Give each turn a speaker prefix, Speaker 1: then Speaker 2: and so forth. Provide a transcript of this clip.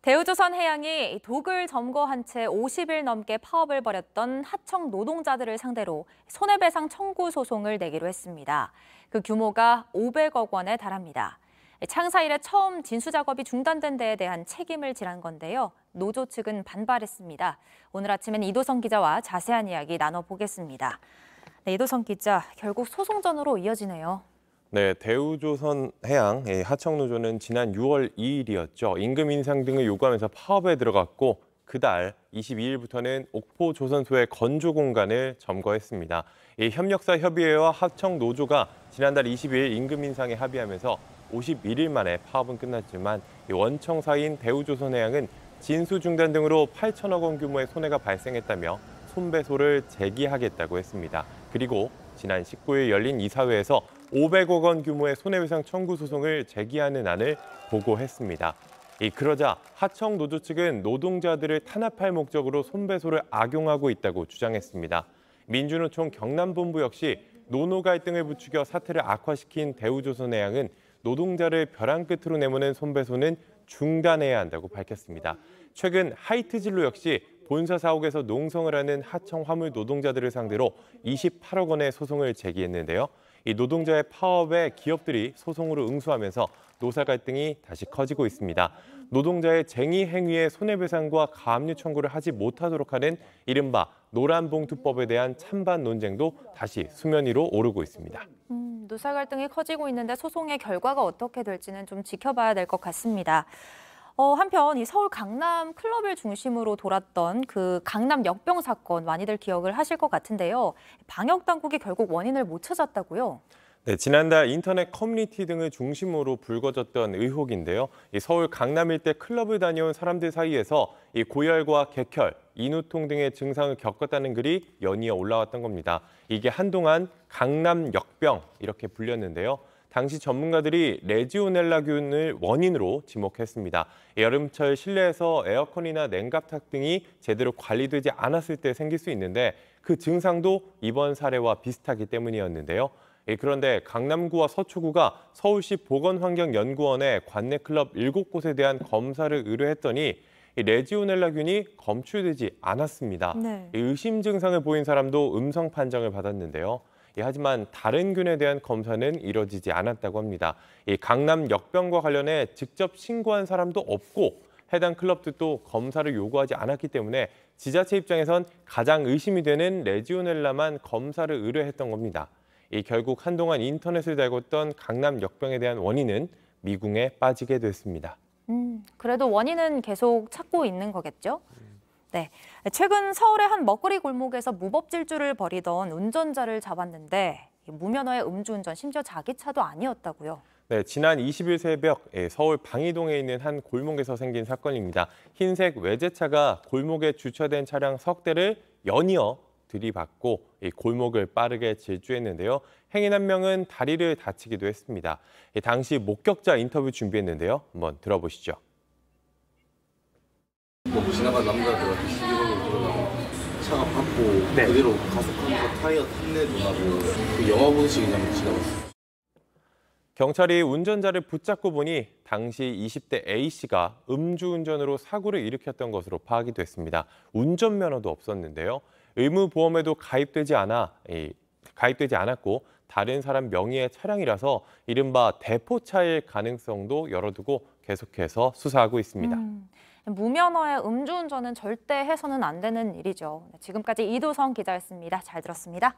Speaker 1: 대우조선 해양이 독을 점거한 채 50일 넘게 파업을 벌였던 하청 노동자들을 상대로 손해배상 청구 소송을 내기로 했습니다. 그 규모가 500억 원에 달합니다. 창사 일에 처음 진수 작업이 중단된 데에 대한 책임을 질한 건데요. 노조 측은 반발했습니다. 오늘 아침엔 이도성 기자와 자세한 이야기 나눠보겠습니다. 네, 이도성 기자, 결국 소송전으로 이어지네요.
Speaker 2: 네, 대우조선 해양 예, 하청노조는 지난 6월 2일이었죠. 임금 인상 등을 요구하면서 파업에 들어갔고 그달 22일부터는 옥포 조선소의 건조 공간을 점거했습니다. 이 협력사 협의회와 하청 노조가 지난달 22일 임금 인상에 합의하면서 51일 만에 파업은 끝났지만 원청사인 대우조선해양은 진수 중단 등으로 8천억 원 규모의 손해가 발생했다며 손배소를 제기하겠다고 했습니다. 그리고 지난 19일 열린 이사회에서 500억 원 규모의 손해배상 청구 소송을 제기하는 안을 보고했습니다. 이 그러자 하청 노조 측은 노동자들을 탄압할 목적으로 손배소를 악용하고 있다고 주장했습니다. 민주노총 경남본부 역시 노노 갈등을 부추겨 사태를 악화시킨 대우조선해양은 노동자를 벼랑 끝으로 내모는 손배소는 중단해야 한다고 밝혔습니다. 최근 하이트진로 역시 본사 사옥에서 농성을 하는 하청 화물 노동자들을 상대로 28억 원의 소송을 제기했는데요. 이 노동자의 파업에 기업들이 소송으로 응수하면서 노사 갈등이 다시 커지고 있습니다. 노동자의 쟁의 행위의 손해배상과 가압류 청구를 하지 못하도록 하는 이른바 노란봉투법에 대한 찬반 논쟁도 다시 수면 위로 오르고 있습니다.
Speaker 1: 음, 노사 갈등이 커지고 있는데 소송의 결과가 어떻게 될지는 좀 지켜봐야 될 것 같습니다. 어, 한편 이 서울 강남 클럽을 중심으로 돌았던 그 강남 역병 사건 많이들 기억을 하실 것 같은데요. 방역 당국이 결국 원인을 못 찾았다고요.
Speaker 2: 네, 지난달 인터넷 커뮤니티 등을 중심으로 불거졌던 의혹인데요. 서울 강남 일대 클럽을 다녀온 사람들 사이에서 이 고열과 객혈, 인후통 등의 증상을 겪었다는 글이 연이어 올라왔던 겁니다. 이게 한동안 강남 역병 이렇게 불렸는데요. 당시 전문가들이 레지오넬라균을 원인으로 지목했습니다. 여름철 실내에서 에어컨이나 냉각탁 등이 제대로 관리되지 않았을 때 생길 수 있는데 그 증상도 이번 사례와 비슷하기 때문이었는데요. 예, 그런데 강남구와 서초구가 서울시 보건환경연구원의 관내 클럽 7곳에 대한 검사를 의뢰했더니 레지오넬라균이 검출되지 않았습니다. 네. 의심 증상을 보인 사람도 음성 판정을 받았는데요. 예, 하지만 다른 균에 대한 검사는 이뤄지지 않았다고 합니다. 이 강남 역병과 관련해 직접 신고한 사람도 없고 해당 클럽도 또 검사를 요구하지 않았기 때문에 지자체 입장에선 가장 의심이 되는 레지오넬라만 검사를 의뢰했던 겁니다. 이 결국 한동안 인터넷을 달궜던 강남 역병에 대한 원인은 미궁에 빠지게 됐습니다.
Speaker 1: 음, 그래도 원인은 계속 찾고 있는 거겠죠? 네. 최근 서울의 한 먹거리 골목에서 무법 질주를 벌이던 운전자를 잡았는데 무면허의 음주운전 심지어 자기 차도 아니었다고요.
Speaker 2: 네, 지난 20일 새벽 서울 방이동에 있는 한 골목에서 생긴 사건입니다. 흰색 외제차가 골목에 주차된 차량 석 대를 연이어 들이받고 골목을 빠르게 질주했는데요. 행인 한 명은 다리를 다치기도 했습니다. 당시 목격자 인터뷰 준비했는데요. 한번 들어보시죠. 뭐 지나간 남자들한테 시비거리를 들어가고 차가 받고 네. 그대로 가속하면서 타이어 탐내도 나고 그 영화 보듯이 그냥 지나갔어요. 경찰이 운전자를 붙잡고 보니 당시 20대 A씨가 음주운전으로 사고를 일으켰던 것으로 파악이 됐습니다. 운전면허도 없었는데요. 의무보험에도 가입되지 않아 가입되지 않았고 다른 사람 명의의 차량이라서 이른바 대포차일 가능성도 열어두고 계속해서 수사하고 있습니다. 음.
Speaker 1: 무면허의 음주운전은 절대 해서는 안 되는 일이죠. 네, 지금까지 이도성 기자였습니다. 잘 들었습니다.